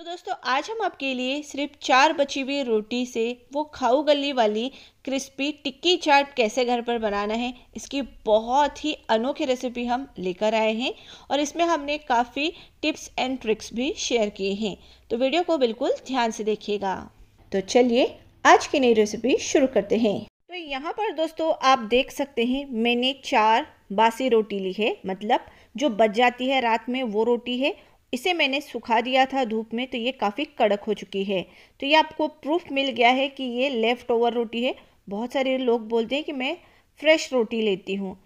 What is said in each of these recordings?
तो दोस्तों आज हम आपके लिए सिर्फ चार बची हुई रोटी से वो खाऊ गली वाली क्रिस्पी टिक्की चाट कैसे घर पर बनाना है इसकी बहुत ही अनोखी रेसिपी हम लेकर आए हैं और इसमें हमने काफ़ी टिप्स एंड ट्रिक्स भी शेयर किए हैं तो वीडियो को बिल्कुल ध्यान से देखिएगा तो चलिए आज की नई रेसिपी शुरू करते हैं तो यहाँ पर दोस्तों आप देख सकते हैं मैंने चार बासी रोटी ली है मतलब जो बच जाती है रात में वो रोटी है इसे मैंने सुखा दिया था धूप में तो ये काफ़ी कड़क हो चुकी है तो ये आपको प्रूफ मिल गया है कि ये लेफ़्ट ओवर रोटी है बहुत सारे लोग बोलते हैं कि मैं फ्रेश रोटी लेती हूँ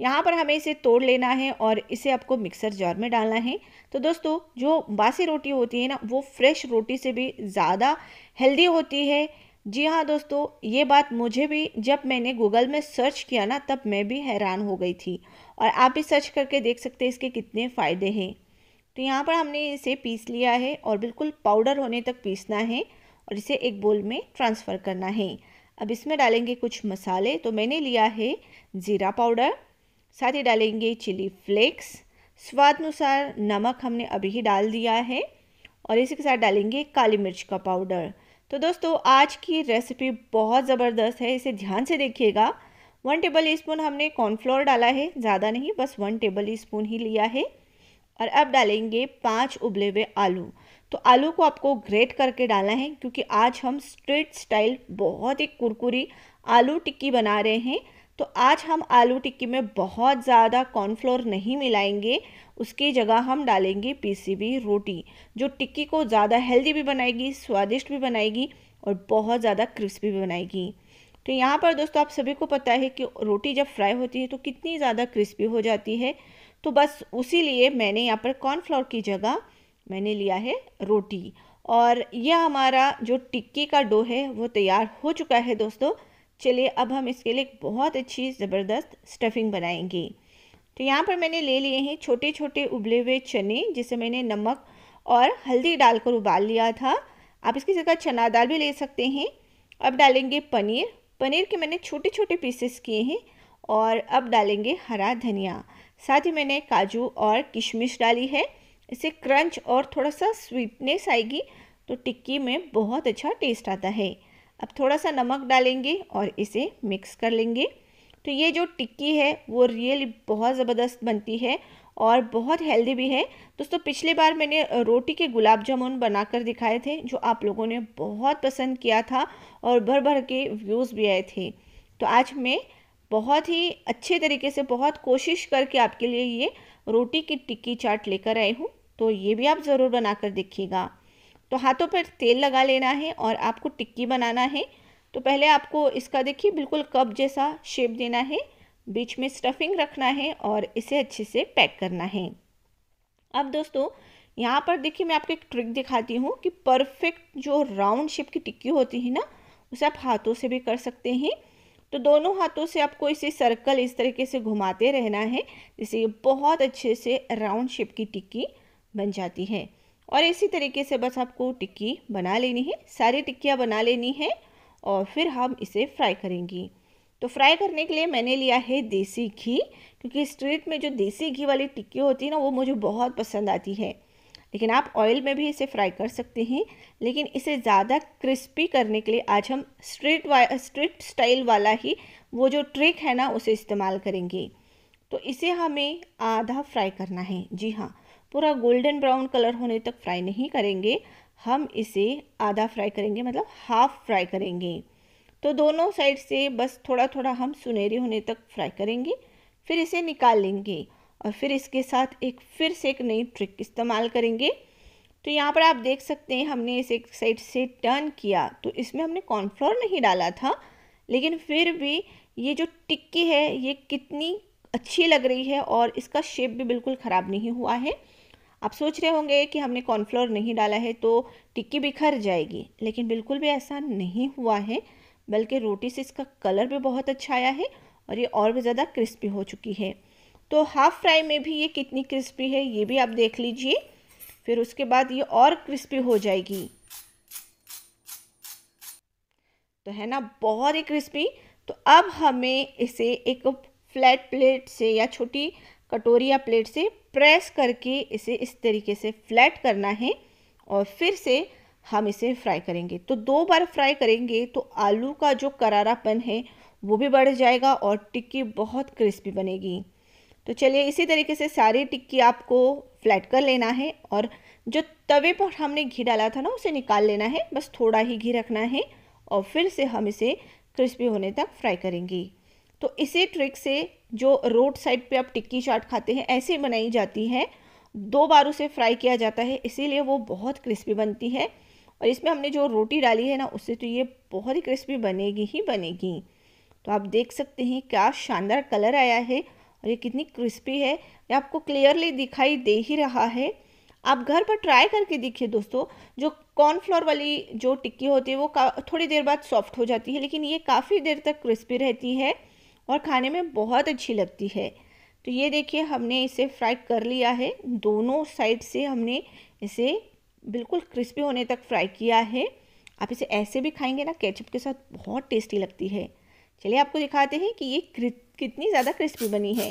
यहाँ पर हमें इसे तोड़ लेना है और इसे आपको मिक्सर जार में डालना है तो दोस्तों जो बासी रोटी होती है ना वो फ्रेश रोटी से भी ज़्यादा हेल्दी होती है जी हाँ दोस्तों ये बात मुझे भी जब मैंने गूगल में सर्च किया ना तब मैं भी हैरान हो गई थी और आप भी सर्च करके देख सकते हैं इसके कितने फ़ायदे हैं तो यहाँ पर हमने इसे पीस लिया है और बिल्कुल पाउडर होने तक पीसना है और इसे एक बोल में ट्रांसफ़र करना है अब इसमें डालेंगे कुछ मसाले तो मैंने लिया है ज़ीरा पाउडर साथ ही डालेंगे चिली फ्लेक्स स्वाद अनुसार नमक हमने अभी ही डाल दिया है और इसी के साथ डालेंगे काली मिर्च का पाउडर तो दोस्तों आज की रेसिपी बहुत ज़बरदस्त है इसे ध्यान से देखिएगा वन टेबल स्पून हमने कॉर्नफ्लोर डाला है ज़्यादा नहीं बस वन टेबल स्पून ही लिया है और अब डालेंगे पाँच उबले हुए आलू तो आलू को आपको ग्रेट करके डालना है क्योंकि आज हम स्ट्रीट स्टाइल बहुत ही कुरकुरी आलू टिक्की बना रहे हैं तो आज हम आलू टिक्की में बहुत ज़्यादा कॉर्नफ्लोर नहीं मिलाएंगे उसकी जगह हम डालेंगे पीसी भी रोटी जो टिक्की को ज़्यादा हेल्दी भी बनाएगी स्वादिष्ट भी बनाएगी और बहुत ज़्यादा क्रिस्पी भी बनाएगी तो यहाँ पर दोस्तों आप सभी को पता है कि रोटी जब फ्राई होती है तो कितनी ज़्यादा क्रिस्पी हो जाती है तो बस उसी लिए मैंने यहाँ पर कॉर्नफ्लोर की जगह मैंने लिया है रोटी और यह हमारा जो टिक्की का डो है वो तैयार हो चुका है दोस्तों चलिए अब हम इसके लिए बहुत अच्छी ज़बरदस्त स्टफिंग बनाएंगे तो यहाँ पर मैंने ले लिए हैं छोटे छोटे उबले हुए चने जिसे मैंने नमक और हल्दी डालकर उबाल लिया था आप इसकी जगह चना दाल भी ले सकते हैं अब डालेंगे पनीर पनीर के मैंने छोटे छोटे पीसेस किए हैं और अब डालेंगे हरा धनिया साथ ही मैंने काजू और किशमिश डाली है इसे क्रंच और थोड़ा सा स्वीटनेस आएगी तो टिक्की में बहुत अच्छा टेस्ट आता है अब थोड़ा सा नमक डालेंगे और इसे मिक्स कर लेंगे तो ये जो टिक्की है वो रियली बहुत ज़बरदस्त बनती है और बहुत हेल्दी भी है दोस्तों पिछले बार मैंने रोटी के गुलाब जामुन बनाकर दिखाए थे जो आप लोगों ने बहुत पसंद किया था और भर भर के व्यूज़ भी आए थे तो आज मैं बहुत ही अच्छे तरीके से बहुत कोशिश करके आपके लिए ये रोटी की टिक्की चाट लेकर आई हूँ तो ये भी आप ज़रूर बना कर देखिएगा तो हाथों पर तेल लगा लेना है और आपको टिक्की बनाना है तो पहले आपको इसका देखिए बिल्कुल कप जैसा शेप देना है बीच में स्टफिंग रखना है और इसे अच्छे से पैक करना है अब दोस्तों यहाँ पर देखिए मैं आपको एक ट्रिक दिखाती हूँ कि परफेक्ट जो राउंड शेप की टिक्की होती है ना उसे आप हाथों से भी कर सकते हैं तो दोनों हाथों से आपको इसे सर्कल इस तरीके से घुमाते रहना है जिससे बहुत अच्छे से राउंड शेप की टिक्की बन जाती है और इसी तरीके से बस आपको टिक्की बना लेनी है सारी टिक्कियाँ बना लेनी है और फिर हम इसे फ्राई करेंगी तो फ्राई करने के लिए मैंने लिया है देसी घी क्योंकि स्ट्रीट में जो देसी घी वाली टिक्की होती है ना वो मुझे बहुत पसंद आती है लेकिन आप ऑयल में भी इसे फ्राई कर सकते हैं लेकिन इसे ज़्यादा क्रिस्पी करने के लिए आज हम स्ट्रीट स्ट्रीट स्टाइल वाला ही वो जो ट्रिक है ना उसे इस्तेमाल करेंगे तो इसे हमें आधा फ्राई करना है जी हाँ पूरा गोल्डन ब्राउन कलर होने तक फ्राई नहीं करेंगे हम इसे आधा फ्राई करेंगे मतलब हाफ फ्राई करेंगे तो दोनों साइड से बस थोड़ा थोड़ा हम सुनहरी होने तक फ्राई करेंगे फिर इसे निकाल लेंगे और फिर इसके साथ एक फिर से एक नई ट्रिक इस्तेमाल करेंगे तो यहाँ पर आप देख सकते हैं हमने इसे एक साइड से टर्न किया तो इसमें हमने कॉर्नफ्लोर नहीं डाला था लेकिन फिर भी ये जो टिक्की है ये कितनी अच्छी लग रही है और इसका शेप भी बिल्कुल ख़राब नहीं हुआ है आप सोच रहे होंगे कि हमने कॉर्नफ्लोर नहीं डाला है तो टिक्की बिखर जाएगी लेकिन बिल्कुल भी ऐसा नहीं हुआ है बल्कि रोटी से इसका कलर भी बहुत अच्छा आया है और ये और भी ज़्यादा क्रिस्पी हो चुकी है तो हाफ़ फ्राई में भी ये कितनी क्रिस्पी है ये भी आप देख लीजिए फिर उसके बाद ये और क्रिस्पी हो जाएगी तो है ना बहुत ही क्रिस्पी तो अब हमें इसे एक फ्लैट प्लेट से या छोटी कटोरी या प्लेट से प्रेस करके इसे इस तरीके से फ्लैट करना है और फिर से हम इसे फ्राई करेंगे तो दो बार फ्राई करेंगे तो आलू का जो करारापन है वो भी बढ़ जाएगा और टिक्की बहुत क्रिस्पी बनेगी तो चलिए इसी तरीके से सारी टिक्की आपको फ्लैट कर लेना है और जो तवे पर हमने घी डाला था ना उसे निकाल लेना है बस थोड़ा ही घी रखना है और फिर से हम इसे क्रिस्पी होने तक फ्राई करेंगे तो इसी ट्रिक से जो रोड साइड पे आप टिक्की चाट खाते हैं ऐसे बनाई जाती है दो बार उसे फ्राई किया जाता है इसीलिए वो बहुत क्रिस्पी बनती है और इसमें हमने जो रोटी डाली है ना उससे तो ये बहुत ही क्रिस्पी बनेगी ही बनेगी तो आप देख सकते हैं क्या शानदार कलर आया है और ये कितनी क्रिस्पी है ये आपको क्लियरली दिखाई दे ही रहा है आप घर पर ट्राई करके देखिए दोस्तों जो कॉर्नफ्लोर वाली जो टिक्की होती है वो थोड़ी देर बाद सॉफ्ट हो जाती है लेकिन ये काफ़ी देर तक क्रिस्पी रहती है और खाने में बहुत अच्छी लगती है तो ये देखिए हमने इसे फ्राई कर लिया है दोनों साइड से हमने इसे बिल्कुल क्रिस्पी होने तक फ्राई किया है आप इसे ऐसे भी खाएंगे ना केचप के साथ बहुत टेस्टी लगती है चलिए आपको दिखाते हैं कि ये कितनी ज़्यादा क्रिस्पी बनी है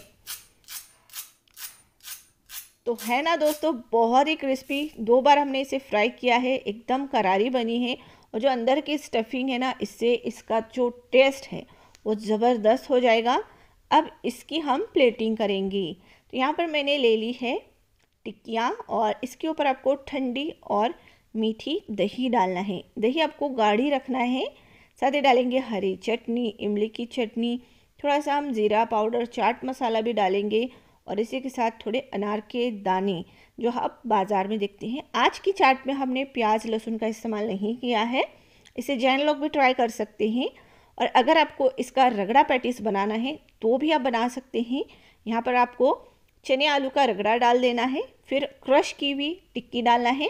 तो है ना दोस्तों बहुत ही क्रिस्पी दो बार हमने इसे फ्राई किया है एकदम करारी बनी है और जो अंदर की स्टफिंग है ना इससे इसका जो टेस्ट है वो ज़बरदस्त हो जाएगा अब इसकी हम प्लेटिंग करेंगी तो यहाँ पर मैंने ले ली है टिक्कियाँ और इसके ऊपर आपको ठंडी और मीठी दही डालना है दही आपको गाढ़ी रखना है साथ ही डालेंगे हरी चटनी इमली की चटनी थोड़ा सा हम ज़ीरा पाउडर चाट मसाला भी डालेंगे और इसी के साथ थोड़े अनार के दाने जो आप बाज़ार में देखते हैं आज की चाट में हमने प्याज लहसुन का इस्तेमाल नहीं किया है इसे जैन लोग भी ट्राई कर सकते हैं और अगर आपको इसका रगड़ा पैटिस बनाना है तो भी आप बना सकते हैं यहाँ पर आपको चने आलू का रगड़ा डाल देना है फिर क्रश की हुई टिक्की डालना है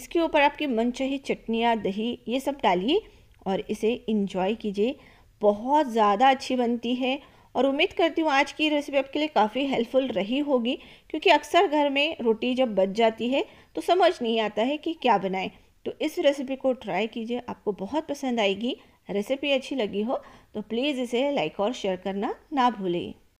इसके ऊपर आपकी मनचाही चटनियाँ दही ये सब डालिए और इसे इन्जॉय कीजिए बहुत ज़्यादा अच्छी बनती है और उम्मीद करती हूँ आज की रेसिपी आपके लिए काफ़ी हेल्पफुल रही होगी क्योंकि अक्सर घर में रोटी जब बच जाती है तो समझ नहीं आता है कि क्या बनाएं तो इस रेसिपी को ट्राई कीजिए आपको बहुत पसंद आएगी रेसिपी अच्छी लगी हो तो प्लीज़ इसे लाइक और शेयर करना ना भूलें